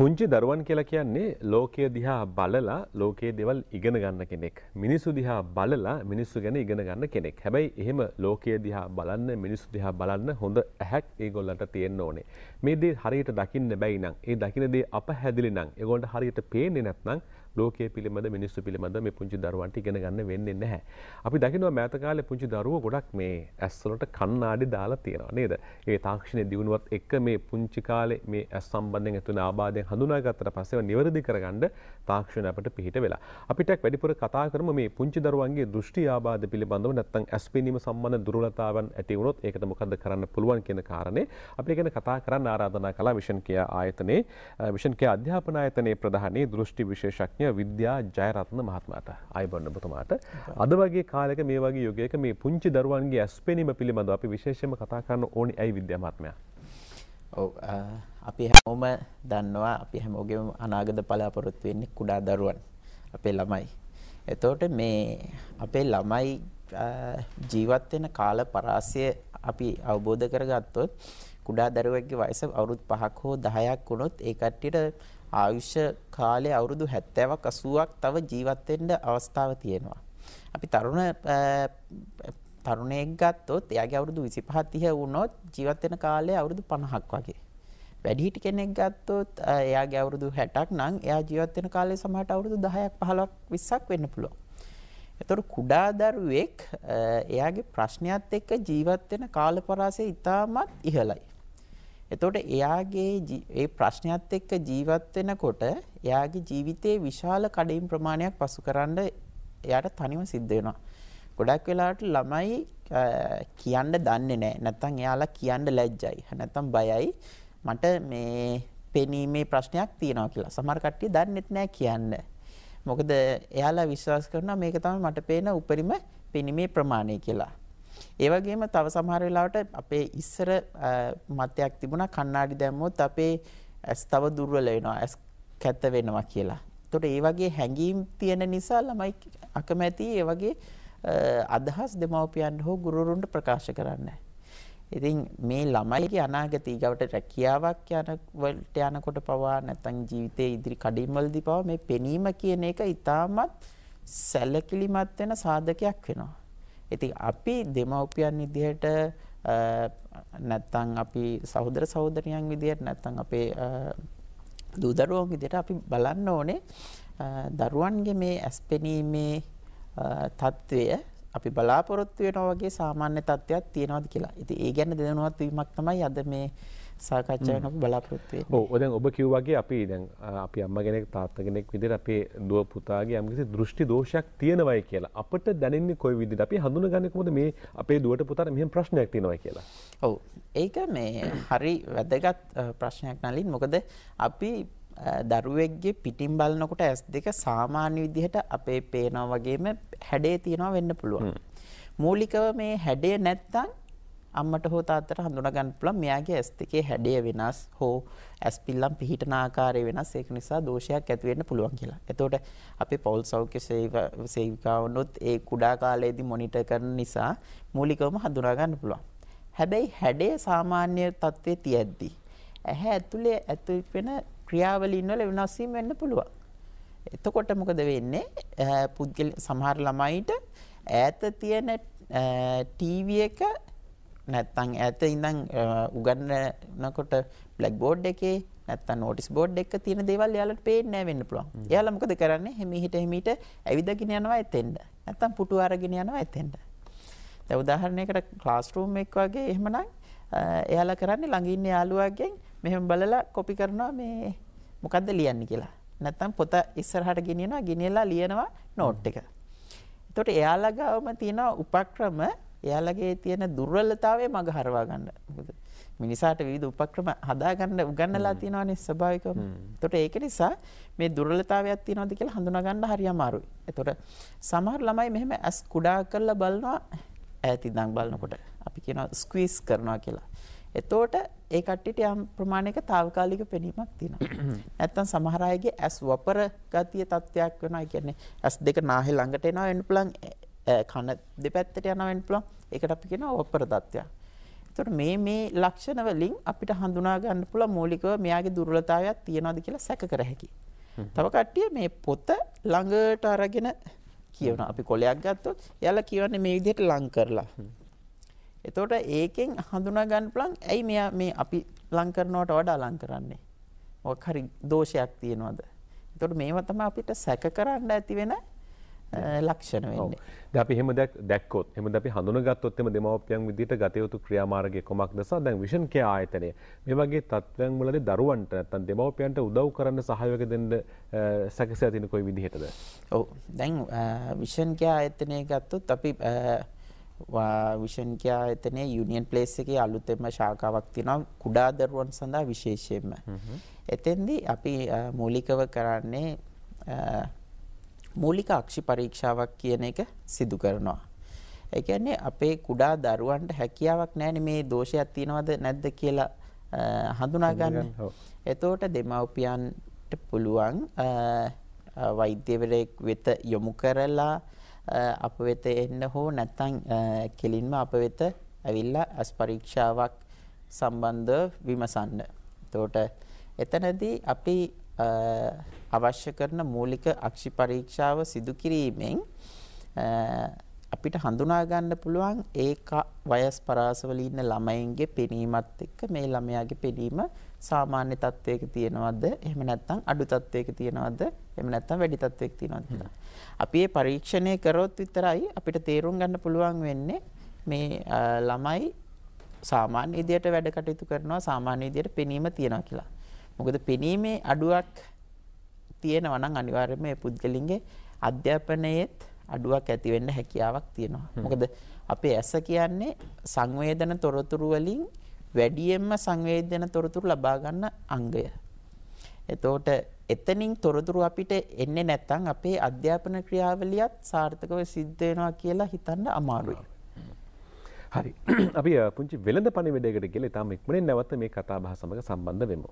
පුංචි දරුවන් කියලා කියන්නේ ලෝකය දිහා බලලා ලෝකයේ දේවල් ඉගෙන ගන්න කෙනෙක්. මිනිස්සු දිහා බලලා මිනිස්සු ගැන ඉගෙන ගන්න කෙනෙක්. හැබැයි එහෙම ලෝකය දිහා බලන්න මිනිස්සු දිහා බලන්න හොඳ ඇහැක් ඒගොල්ලන්ට තියෙන්න ඕනේ. මේ දේ හරියට දකින්න බැයි නම්, ඒ දකින දේ අපහැදිලි නම්, ඒගොල්ලන්ට හරියට පේන්නේ නැත්නම් ලෝකයේ පිළිබඳ මිනිස්සු පිළිබඳ මේ පුංචි දරුවන්ට ඉගෙන ගන්න වෙන්නේ නැහැ. අපි දකිනවා මෑත කාලේ පුංචි දරුවෝ ගොඩක් මේ ඇස්වලට කණ්ණාඩි දාලා තියෙනවා නේද? ඒ තාක්ෂණයේ දියුණුවත් එක්ක මේ පුංචි කාලේ මේ ඇස් සම්බන්ධයෙන් ඇති වෙන ආබාධයන් හඳුනාගත්තට පස්සේ ඒවා නිවැරදි කරගන්න තාක්ෂණය අපිට පිහිට වෙලා. අපිට වැඩිපුර කතා කරමු මේ පුංචි දරුවන්ගේ දෘෂ්ටි ආබාධ පිළිබඳව නැත්නම් ඇස් පෙනීම සම්බන්ධ දුර්වලතාවන් ඇති වුණොත් ඒකට මොකද කරන්න පුළුවන් කියන කාරණේ අපි ගැන කතා කරන්න ආරාධනා කළා විෂන් කියා ආයතනයේ විෂන් කියා අධ්‍යාපන ආයතනයේ ප්‍රධානී දෘෂ්ටි විශේෂඥ විද්‍යාඥ විද්‍යා ජයරත්න මහත්මට අයිබන්න ඔබතුමාට අද වගේ කාලෙක මේ වගේ යුගයක මේ පුංචි දරුවන්ගේ ඇස්පෙනීම පිළිබඳව අපි විශේෂම කතා කරන්න ඕනි ඇයි විද්‍යාමාත්මය. ඔව් අපි හැමෝම දන්නවා අපි හැමෝගේම අනාගත බලාපොරොත්තු වෙන්නේ කුඩා දරුවන් අපේ ළමයි. එතකොට මේ අපේ ළමයි ජීවත් වෙන කාල පරාසය අපි අවබෝධ කරගත්තොත් කුඩා දරුවෙක්ගේ වයස අවුරුදු 5ක් හෝ 10ක් වුණොත් ඒ කට්ටියට ආයුෂ කාලය අවුරුදු 70ක් 80ක් තව ජීවත් වෙන්න අවස්ථාව තියෙනවා. අපි තරුණ තරුණයෙක් ගත්තොත් එයාගේ අවුරුදු 25 30 වුණොත් ජීවත් වෙන කාලය අවුරුදු 50ක් වගේ. වැඩිහිටි කෙනෙක් ගත්තොත් එයාගේ අවුරුදු 60ක් නම් එයා ජීවත් වෙන කාලේ සමහරට අවුරුදු 10ක් 15ක් 20ක් වෙන්න පුළුවන්. එතකොට කුඩා දරුවෙක් එයාගේ ප්‍රශ්නයත් එක්ක ජීවත් වෙන කාලපරාසය ඉතාමත් ඉහළයි. එතකොට එයාගේ ඒ ප්‍රශ්නයත් එක්ක ජීවත් වෙනකොට එයාගේ ජීවිතයේ විශාල කඩින් ප්‍රමාණයක් පසුකරන එයාට තනිව සිද්ධ වෙනවා. ගොඩක් වෙලාවට ළමයි කියන්න දන්නේ නැහැ. නැත්තම් එයාලා කියන්න ලැජ්ජයි. නැත්තම් බයයි. මට මේ පෙනීමේ ප්‍රශ්නයක් තියෙනවා කියලා. සමහර කට්ටිය දන්නෙත් නැහැ කියන්න. මොකද එයාලා විශ්වාස කරනවා මේක තමයි මට පේන උපරිම පෙනීමේ ප්‍රමාණය කියලා. ඒ වගේම තව සමහර වෙලාවට අපේ ඉස්සර මතයක් තිබුණා කණ්ණාඩි දැම්මොත් අපේ ඇස් තව දුර්වල වෙනවා ඇස් කැත වෙනවා කියලා. එතකොට ඒ වගේ හැඟීම් තියෙන නිසා ළමයි අකමැති ඒ වගේ අදහස් දෙමව්පියන් හෝ ගුරුවරුන්ට ප්‍රකාශ කරන්නේ ඉතින් මේ ළමයිගේ අනාගතය ඊගවට රැකියාවක් යන වලට යනකොට පවා නැත්නම් ජීවිතයේ ඉදිරි කඩින්වලදී පවා මේ පෙනීම කියන එක ඊටමත් සැලකිලිමත් වෙන සාධකයක් වෙනවා. ඉතින් අපි දෙමව්පියන් විදිහට නැත්තම් අපි සහෝදර සහෝදරියන් විදිහට නැත්තම් අපේ දූ දරුවන් විදිහට අපි බලන්න ඕනේ දරුවන්ගේ මේ ඇස්පෙනීමේ తත්වය අපි බලාපොරොත්තු වෙනා වගේ සාමාන්‍ය තත්ත්වයක් තියෙනවද කියලා. ඉතින් ඒ ගැන දැනුවත් වීමක් තමයි අද මේ සාකච්ඡාවක් අපි බලාපොරොත්තු වෙන්නේ. ඔව් දැන් ඔබ කිව්වාගේ අපි දැන් අපි අම්මා කෙනෙක් තාත්තා කෙනෙක් විදිහට අපේ දුව පුතාගේ යම්කිසි දෘෂ්ටි දෝෂයක් තියෙනවයි කියලා අපිට දැනෙන්නේ කොයි විදිහට අපි හඳුනගන්නේ කොහොමද මේ අපේ දුවට පුතාට මෙහෙම ප්‍රශ්නයක් තියෙනවයි කියලා. ඔව් ඒක මේ හරි වැදගත් ප්‍රශ්නයක් නලින් මොකද අපි දරුවෙක්ගේ පිටින් බලනකොට ඇස් දෙක සාමාන්‍ය විදිහට අපේ පේනවා වගේම හැඩේ තියෙනවා වෙන්න පුළුවන්. මූලිකව මේ හැඩේ නැත්තම් අම්මට හෝ තාත්තට හඳුනා ගන්න පුළුවන් මෙයාගේ ඇස් දෙකේ හැඩය වෙනස් හෝ ඇස් පිල්ලම් පිහිටන ආකාරය වෙනස් ඒක නිසා දෝෂයක් ඇති වෙන්න පුළුවන් කියලා. එතකොට අපේ පෞල් සෞඛ්‍ය සේවිකාවනොත් ඒ කුඩා කාලයේදී මොනිටර් කරන නිසා මූලිකවම හඳුනා ගන්න පුළුවන්. හැබැයි හැඩය සාමාන්‍ය තත්ත්වයේ තියද්දී ඇහැ ඇතුලේ ඇතුල් වෙන ක්‍රියාවලීන් වල වෙනස් වීම වෙන්න පුළුවන්. එතකොට මොකද වෙන්නේ? පුද්ගල සමහර ළමයිට ඈත තියෙන ටීවී එක නැත්තම් ඈත ඉඳන් උගන්වනකොට බ්ලැක් බෝඩ් එකේ නැත්තම් නෝටිස් බෝඩ් එක තියෙන දේවල් යාළුවට පේන්නේ නැහැ වෙන්න පුළුවන්. එයාලා මොකද කරන්නේ? හිමීහිට හිමීට ඇවිදගෙන යනවා එතෙන්ද. නැත්තම් පුටු අරගෙන යනවා එතෙන්ද. දැන් උදාහරණයකට ක්ලාස් රූම් එක වගේ එහෙමනම් එයාලා කරන්නේ ළඟින් යාළුවාගෙන් මෙහෙම බලලා කොපි කරනවා මේ මොකද්ද ලියන්නේ කියලා. නැත්තම් පොත ඉස්සරහට ගෙනියනවා ගෙනියලා ලියනවා නෝට් එක. එතකොට එයාලා ගාවම තියෙන උපක්‍රම එයාලගේ තියෙන දුර්වලතාවය මග හරවා ගන්න. මොකද මිනිසාට විවිධ උපක්‍රම හදාගන්න උගන්වලා තියෙනවානේ ස්වභාවිකවම. එතකොට ඒක නිසා මේ දුර්වලතාවයක් තියෙනවද කියලා හඳුනා ගන්න හරි අමාරුයි. එතකොට සමහර ළමයි මෙහෙම ඇස් කුඩා කරලා බලනවා ඈත ඉඳන් බලනකොට. අපි කියනවා ස්ක්වීස් කරනවා කියලා. එතකොට ඒ කට්ටියට යම් ප්‍රමාණයක తాවකාලික පෙනීමක් තියෙනවා. නැත්තම් සමහර අයගේ ඇස් වපර ගතිය තත්ත්වයක් වෙනවා. ඒ කියන්නේ ඇස් දෙක නාහේ ළඟට එනවා වෙන පුළුවන් කන දෙපැත්තට යනවා වෙන්න පුළුවන්. ඒකට අපි කියනවා වපර தත්ත්වය. එතකොට මේ මේ ලක්ෂණ වලින් අපිට හඳුනා ගන්න පුළුවන් මූලිකව මෙයාගේ දුර්වලතාවයක් තියනවාද කියලා සැක කර හැකියි. තව කට්ටිය මේ පොත ළඟට අරගෙන කියවන අපි කොලයක් ගත්තොත් එයාලා කියවන්නේ මේ විදිහට ලං කරලා. එතකොට ඒකෙන් හඳුනා ගන්න පුළුවන් ඇයි මෙයා මේ අපි ලං කරනවට වඩා ලං කරන්නේ. මොකක් හරි දෝෂයක් තියෙනවද? එතකොට මේවා තමයි අපිට සැක කරන්න ඇති වෙන ලක්ෂණ වෙන්නේ. අපි හෙම දැක්කොත් එම අපි හඳුනගත්තොත්ම දෙමවපියන් විදිට ගතයුතු ක්‍රියාමාරගේ කොමක් දෙසා දැන් විෂන් කිය ආයතනය මේ වගේ තත්වයන් වලද දරුවන්ට නැත්තන් දෙමවපියන්ට උදව් කරන්න සහයෝක දෙන්න සැකස ඇතින කොයි විදිහටද. ඔව දැන් විෂන් කියා ආයතනය ගත්තොත් අපි විෂන් කියා ආයතනය යුනියන් ප්ලේස් එකේ අලුතෙම ශාකාවක් තියෙනවා කුඩා දරුවන් සඳහා විශේෂයෙන්ම. එතෙන්දී අපි මූලිකව කරන්නේ මූලික අක්ෂි පරීක්ෂාවක් කියන එක සිදු කරනවා. ඒ කියන්නේ අපේ කුඩා දරුවන්ට හැකියාවක් නැහැ මේ දෝෂයක් තියෙනවද නැද්ද කියලා හඳුනා ගන්න. එතකොට දෙමව්පියන්ට පුළුවන් වෛද්‍යවරයෙක් වෙත යොමු කරලා අප වෙත එන්න හෝ නැත්නම් කෙලින්ම අප වෙත ඇවිල්ලා අස් පරීක්ෂාවක් සම්බන්ධව විමසන්න. එතකොට එතනදී අපි අවශ්‍ය කරන මූලික අක්ෂි පරීක්ෂාව සිදු කිරීමෙන් අපිට හඳුනා ගන්න පුළුවන් ඒක වයස් පරාසවල ඉන්න ළමයින්ගේ පෙනීමත් එක්ක මේ ළමයාගේ පෙනීම සාමාන්‍ය තත්වයක තියෙනවද එහෙම නැත්නම් අඩු තත්වයක තියෙනවද එහෙම නැත්නම් වැඩි තත්වයක තියෙනවද කියලා. අපි මේ පරීක්ෂණය කරොත් විතරයි අපිට තේරුම් ගන්න පුළුවන් වෙන්නේ මේ ළමයි සාමාන්‍ය විදියට වැඩ කටයුතු කරනවා සාමාන්‍ය විදියට පෙනීම තියනවා කියලා. මොකද පෙනීමේ අඩුවක් තියෙනවා නම් අනිවාර්යයෙන්ම ඒ පුද්ගලින්ගේ අධ්‍යාපනයේත් අඩුවක් ඇති වෙන්න හැකියාවක් තියෙනවා. මොකද අපේ ඇස කියන්නේ සංවේදන තොරතුරු වලින් වැඩියෙන්ම සංවේදන තොරතුරු ලබා ගන්න අංගය. එතකොට එතනින් තොරතුරු අපිට එන්නේ නැත්නම් අපේ අධ්‍යාපන ක්‍රියාවලියත් සාර්ථකව සිද්ධ වෙනවා කියලා හිතන්න අමාරුයි. හරි. අපි පුංචි වෙළඳ පණිවිඩයකට ගිහලා ඊටම ඉක්මනින් නැවත මේ කතා බහ සමග සම්බන්ධ වෙමු.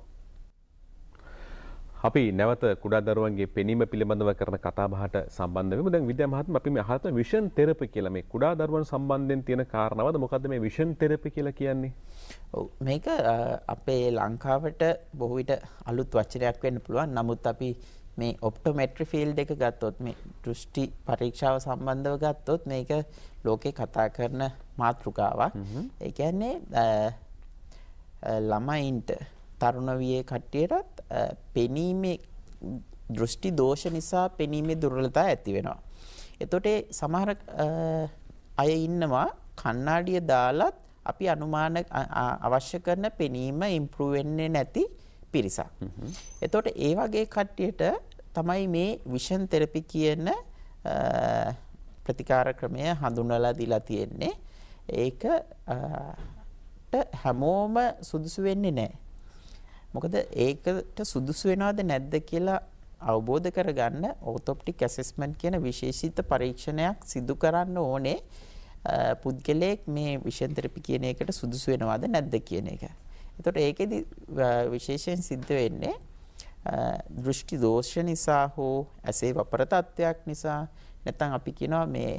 අපි නැවත කුඩා දරුවන්ගේ පෙනීම පිළිබඳව කරන කතාබහට සම්බන්ධ වෙමු. දැන් විද්‍යා මහත්ම අපි මේ අහත විෂන් තෙරපි කියලා මේ කුඩා දරුවන් සම්බන්ධයෙන් තියෙන කාරණාවද මොකද්ද මේ විෂන් තෙරපි කියලා කියන්නේ? ඔව් මේක අපේ ලංකාවට බොහෝ විට අලුත් වචනයක් වෙන්න පුළුවන්. නමුත් අපි මේ ඔප්ටොමෙට්‍රි ෆීල්ඩ් එක ගත්තොත් මේ දෘෂ්ටි පරීක්ෂාව සම්බන්ධව ගත්තොත් මේක ලෝකේ කතා කරන මාතෘකාවක්. ඒ කියන්නේ ළමයින්ට තරුණ වියේ කට්ටියට පෙනීමේ දෘෂ්ටි දෝෂ නිසා පෙනීමේ දුර්වලතා ඇති වෙනවා. එතකොට සමහර අය ඉන්නවා කණ්ණාඩිය දාලත් අපි අනුමාන අවශ්‍ය කරන පෙනීම ඉම්ප්‍රූව් වෙන්නේ නැති පිරිසක්. එතකොට ඒ වගේ කට්ටියට තමයි මේ විෂන් තෙරපි කියන ප්‍රතිකාර ක්‍රමය හඳුන්වලා දීලා තියෙන්නේ. ඒක හැමෝම සුදුසු වෙන්නේ නැහැ. මොකද ඒකට සුදුසු වෙනවද නැද්ද කියලා අවබෝධ කරගන්න ඕතොප්ටික් ඇසෙස්මන්ට් කියන විශේෂිත පරීක්ෂණයක් සිදු කරන්න ඕනේ පුද්ගලයෙක් මේ විෂන් තෙරපි කියන එකට සුදුසු වෙනවද නැද්ද කියන එක. එතකොට ඒකෙදි විශේෂයෙන් සිද්ධ වෙන්නේ දෘෂ්ටි දෝෂ නිසා හෝ ඇසේ වපර තත්ත්වයක් නිසා නැත්නම් අපි කියනවා මේ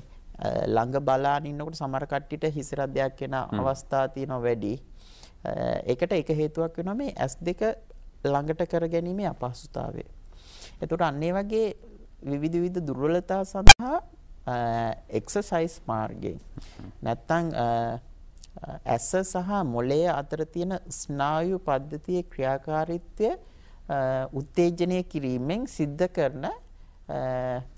ළඟ බලාගෙන ඉන්නකොට සමහර කට්ටියට හිසරදයක් වෙන අවස්ථා තියෙනවා වැඩි. ඒකට එක හේතුවක් වෙනවා මේ S2 ළඟට කර ගැනීමේ අපහසුතාවය. එතකොට අන්න ඒ වගේ විවිධ විවිධ දුර්වලතා සඳහා එක්සර්සයිස් මාර්ගයෙන් නැත්තම් ඇස සහ මොළය අතර තියෙන ස්නායු පද්ධතියේ ක්‍රියාකාරීත්වය උත්තේජනය කිරීමෙන් සිද්ධ කරන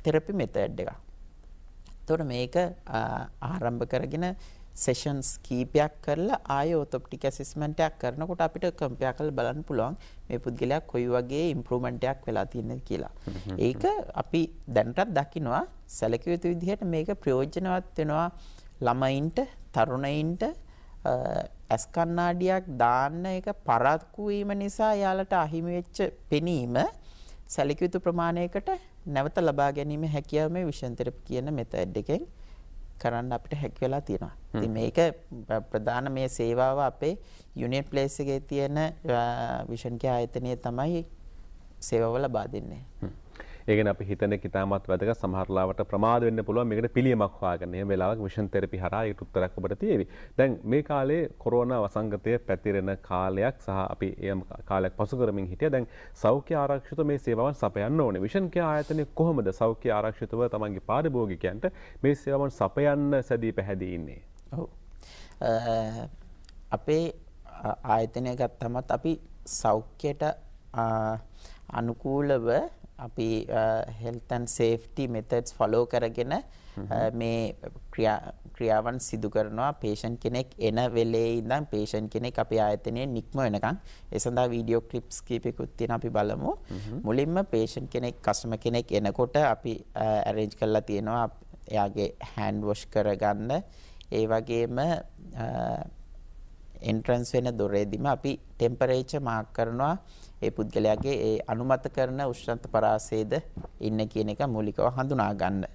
තෙරපි මෙතඩ් එකක්. එතකොට මේක ආරම්භ කරගෙන සෙෂන්ස් කීපයක් කරලා ආය ෝතොප්ටික ඇසිස්මෙන්ට් එකක් කරනකොට අපිට කම්පයා කරලා බලන්න පුළුවන් මේ පුද්ගලයා කොයි වගේ ඉම්ප්‍රූව්මන්ට් එකක් වෙලා තියෙනවද කියලා. ඒක අපි දැනටත් දකිනවා සැලකිය යුතු විදිහට මේක ප්‍රයෝජනවත් වෙනවා ළමයින්ට, තරුණයින්ට ඇස් කණ්ණාඩියක් දාන්න එක පරක්කු වීම නිසා යාලට අහිමි වෙච්ච පෙනීම සැලකිය යුතු ප්‍රමාණයකට නැවත ලබා ගැනීම හැකියාව මේ විෂන් තෙරපි කියන මෙතඩ් එකෙන් කරන්න අපිට හැකි වෙලා තියෙනවා. ඉතින් මේක ප්‍රධාන මේ සේවාව අපේ යුනියන් ප්ලේස් එකේ තියෙන විෂන් කිය ආයතනය තමයි සේවාව ලබා දෙන්නේ. ඒකන අපි හිතන ඉතාමත් වැදක සමහරලාවට ප්‍රමාද වෙන්න පුළුවන් මේකට පිළියමක් හොයාගන්න. එහෙම වෙලාවක විෂන් තෙරපි හරහා ඒකට උත්තරයක් ඔබට තියෙවි. දැන් මේ කාලේ කොරෝනා වසංගතය පැතිරෙන කාලයක් සහ අපි ඒ කාලයක් පසු කරමින් හිටියා. දැන් සෞඛ්‍ය ආරක්ෂිත මේ සේවාවන් සපයන්න ඕනේ. විෂන් කියා ආයතනය කොහොමද සෞඛ්‍ය ආරක්ෂිතව තමන්ගේ පාරිභෝගිකයන්ට මේ සේවාවන් සපයන්න සැදී පැහැදී ඉන්නේ? ඔව්. අපේ ආයතනය ගත්තමත් අපි සෞඛ්‍යයට අනුකූලව අපි uh, health and safety methods follow කරගෙන uh, mm-hmm. මේ ක්‍රියාවන් සිදු කරනවා patient කෙනෙක් එන වෙලේ ඉඳන් patient කෙනෙක් අපේ ආයතනයේ නික්ම වෙනකන් ඒ සඳහා වීඩියෝ ක්ලිප්ස් කීපයකුත් තියෙන අපි බලමු mm-hmm. මුලින්ම patient කෙනෙක් customer කෙනෙක් එනකොට අපි uh, arrange කරලා තියෙනවා එයාගේ hand wash කරගන්න ඒ වගේම එන්ට්‍රන්ස් වෙන දොරේදීම අපි ටෙම්පරේචර් මාක් කරනවා ඒ පුද්ගලයාගේ ඒ අනුමත කරන උෂ්ණත්ව පරාසයේද ඉන්න කියන එක මූලිකව හඳුනා ගන්න.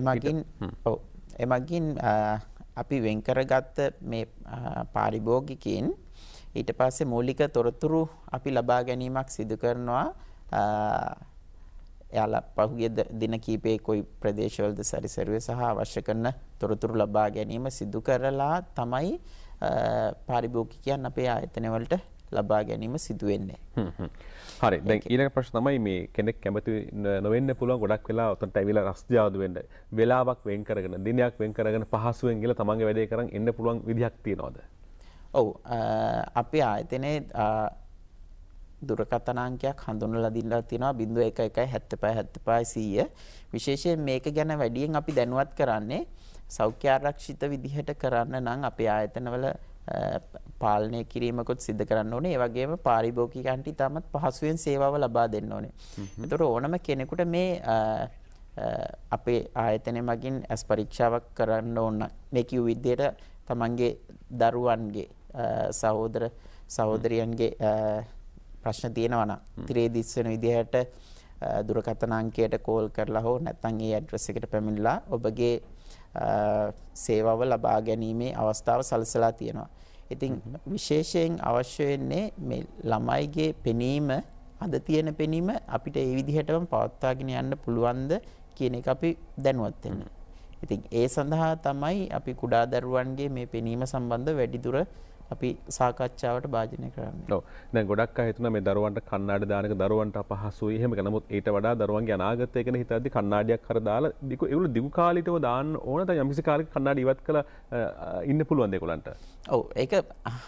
එමගින් ඔව් එමගින් අපි වෙන් කරගත්ත මේ පාරිභෝගිකයින් ඊට පස්සේ මූලික තොරතුරු අපි ලබා ගැනීමක් සිදු කරනවා එයාලා පහුගිය දින කීපයේ කොයි ප්‍රදේශවලද සැරිසරුවේ සහ අවශ්‍ය කරන තොරතුරු ලබා ගැනීම සිදු කරලා තමයි පාරිභෝගිකයන් අපේ ආයතනවලට ලබා ගැනීම සිදු වෙන්නේ. හරි. දැන් ඊළඟ ප්‍රශ්න තමයි මේ කෙනෙක් කැමති නොවෙන්න පුළුවන් ගොඩක් වෙලා උතන්ට ඇවිල්ලා රස්තියාදු වෙන්න. වෙලාවක් වෙන් කරගෙන, දිනයක් වෙන් කරගෙන පහසුවෙන් ගිහලා තමන්ගේ වැඩේ කරන් එන්න පුළුවන් විදිහක් තියනවද? ඔව්. අපේ ආයතනයේ දුරකථන අංකයක් හඳුන්වලා දීලා තියෙනවා 0117575100 විශේෂයෙන් මේක ගැන වැඩියෙන් අපි දැනුවත් කරන්නේ සෞඛ්‍ය ආරක්ෂිත විදිහට කරන්න නම් අපේ ආයතනවල පාලනය කිරීමකුත් සිද්ධ කරන්න ඕනේ. ඒ වගේම පාරිභෝගිකයන්ට ඉතාමත් පහසුවෙන් සේවාව ලබා දෙන්න ඕනේ. ඒතර ඕනම කෙනෙකුට මේ අපේ ආයතනය මගින් ඇස් පරීක්ෂාවක් කරන්න ඕන. මේ කිව් විදිහට තමන්ගේ දරුවන්ගේ සහෝදර සහෝදරියන්ගේ ප්‍රශ්න තියෙනවා නම් තිරේ දිස් වෙන විදිහට දුරකථන අංකයට කෝල් කරලා හෝ නැත්නම් ඒ ඇඩ්‍රස් එකට පැමිණලා ඔබගේ සේවාව ලබා ගැනීමේ අවස්ථාව සලසලා තියෙනවා. ඉතින් විශේෂයෙන් අවශ්‍ය වෙන්නේ මේ ළමයිගේ පෙනීම අද තියෙන පෙනීම අපිට ඒ විදිහටම පවත්වාගෙන යන්න පුළුවන්ද කියන එක අපි දැනුවත් වෙන්න. ඉතින් ඒ සඳහා තමයි අපි කුඩා දරුවන්ගේ මේ පෙනීම සම්බන්ධ වැඩිදුර අපි සාකච්ඡාවට භාජනය කරන්න දැ ගොඩක් අහිතුන මේ දරුවන්ට කන්නාඩ දානක දරුවන්ට පහසු එහෙම නමුත් ඒට වඩා දරුවන්ගේ අනාගතය කෙන හිතද කන්නාඩයක් කර දාලා දික එවුළු දිගු කාලිටව දාන්න ඕනත යමිසි කාලි කන්නාඩ ඉවත් කළ ඉන්න පුළුවන් දෙකොලන්ට ඔව ඒක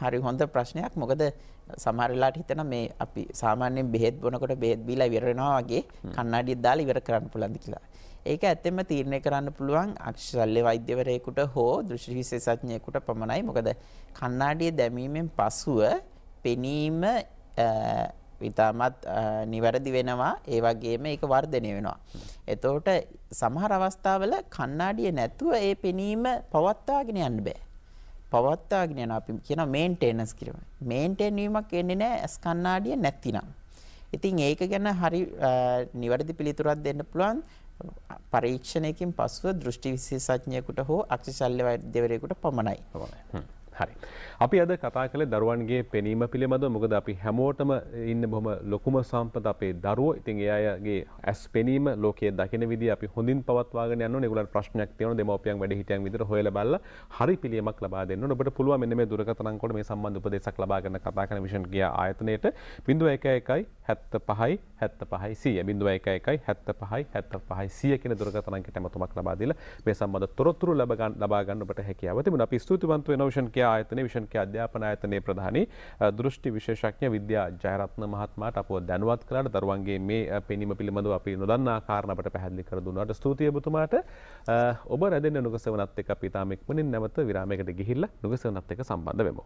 හරි හොඳ ප්‍රශ්නයක් මොකද සමහරලාට හිතන මේ අපි සාමාන්‍යෙන් බෙහෙත් බොනකොට බෙහෙත් බීලා විරෙනවාගේ කන්නාඩිය දාලා ඉවර කරන්න පුළන්දි කියලා ඒක ඇත්තෙම තීරණය කරන්න පුළුවන් අක්ෂශල්්‍ය වෛද්‍යවරයෙකුට හෝ දෘෂ්ටි විශේෂඥයෙකුට පමණයි. මොකද කණ්ණාඩිය දැමීමෙන් පසුව පෙනීම විතාමත් නිවැරදි වෙනවා. ඒ වගේම ඒක වර්ධනය වෙනවා. එතකොට සමහර අවස්ථාවල කණ්ණාඩිය නැතුව ඒ පෙනීම පවත්වාගෙන යන්න බෑ. පවත්වාගෙන යන අපි කියන මේන්ටේනස් කිරීම. මේන්ටේන් වීමක් වෙන්නේ නැහැ ඇස් කණ්ණාඩිය නැතිනම්. ඉතින් ඒක ගැන හරි නිවැරදි පිළිතුරක් දෙන්න පුළුවන් පරීක්ෂණයකින් පසුව දෘෂ්ටි විශේෂඥයෙකුට හෝ අක්ෂිශල්‍ය වෛද්‍යවරයෙකුට පමණයි. හරි. අපි අද කතා කළේ දරුවන්ගේ පෙනීම පිළිබඳව මොකද අපි හැමෝටම ඉන්න බොහොම ලොකුම සම්පත අපේ දරුවෝ. ඉතින් ඒ අයගේ ඇස් පෙනීම ලෝකයේ දකින විදිය අපි හොඳින් පවත්වාගෙන යන්න ඕනේ. ඒගොල්ලන්ට ප්‍රශ්නයක් තියෙනවා දෙමව්පියන් වැඩ හිටියන් විදිහට හොයලා බලලා හරි පිළියමක් ලබා දෙන්න ඕනේ. ඔබට පුළුවන් මෙන්න මේ දුරකථන අංකවල මේ සම්බන්ධ උපදේශයක් ලබා ගන්න කතා කරන මිෂන් ගියා ආයතනයේට 011 75 75 100 011 75 75 100 කියන දුරකථන අංකයට මතුමක් ලබා දීලා මේ සම්බන්ධ තොරතුරු ලබා ගන්න ඔබට හැකියාව තිබුණා. අපි ස්තුතිවන්ත වෙනවා මිෂන් ගියා ආයතනයේ විෂන්ක අධ්‍යාපන ආයතනයේ ප්‍රධානී දෘෂ්ටි විශේෂඥ විද්‍යා ජයරත්න මහත්මයාට අපව දැනුවත් කළාට දරුවන්ගේ මේ පෙනීම පිළිබඳව අපි නොදන්නා කාරණා අපට පැහැදිලි කර දුන්නාට ස්තුතියි ඔබතුමාට ඔබ රැඳෙන නුගසවනත් එක්ක අපි තාම ඉක්මනින් නැවත විරාමයකට ගිහිල්ලා නුගසවනත් එක්ක සම්බන්ධ වෙමු